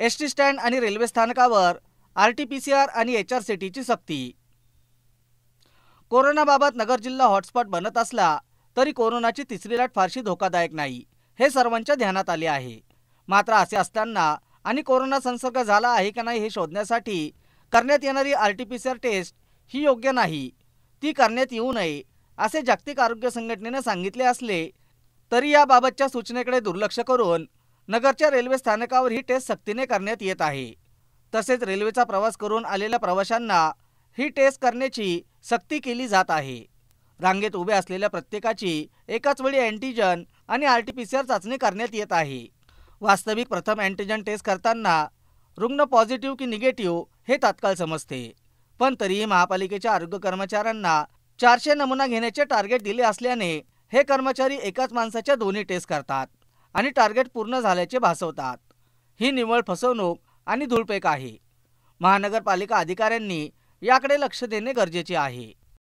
S T stand आणि railway स्थानकावर R T P C R आणि एच आर सी टीची सक्ती कोरोनाबाबत नगर जिल्हा हॉटस्पॉट बनत असला तरी कोरोनाची तिसरी लाट फारशी धोकादायक नाही हे सर्वांच्या ध्यानात आले आहे मात्र असे असताना आणि कोरोना संसर्ग झाला आहे का नाही हे शोधण्यासाठी करण्यात येणारी R T P C R test ही योग्य नाही ती करण्यात येऊ नये असे जागतिक आरोग्य संघटनेनं सांगितले असले तरी याबाबतच्या सूचनेकडे दुर्लक्ष करून नगरच्या रेल्वे स्थानकावर ही टेस्ट सक्तीने करण्यात येत आहे तसेच रेल्वेचा प्रवास करून आलेल्या प्रवाशांना ही टेस्ट करण्याची सक्ती केली जात आहे रांगेत उभे असलेल्या प्रत्येकाची एकाच वेळी अँटीजन आणि R T P C R चाचणी करण्यात येत आहे वास्तविक प्रथम अँटीजन टेस्ट करताना रुग्ण पॉझिटिव्ह की निगेटिव्ह हे तात्काळ समजते पण तरीही महापालिकेच्या आरोग्य कर्मचाऱ्यांना चारशे नमुना घेण्याचे टार्गेट दिले असल्याने हे कर्मचारी एकाच माणसाच्या दोन्ही टेस्ट करतात आणि टार्गेट पूर्ण झाल्याचे भासवतात ही निवळ फसवणूक आणि धूळपेक आहे महानगरपालिका अधिकाऱ्यांनी याकडे लक्ष देणे गरजेचे आहे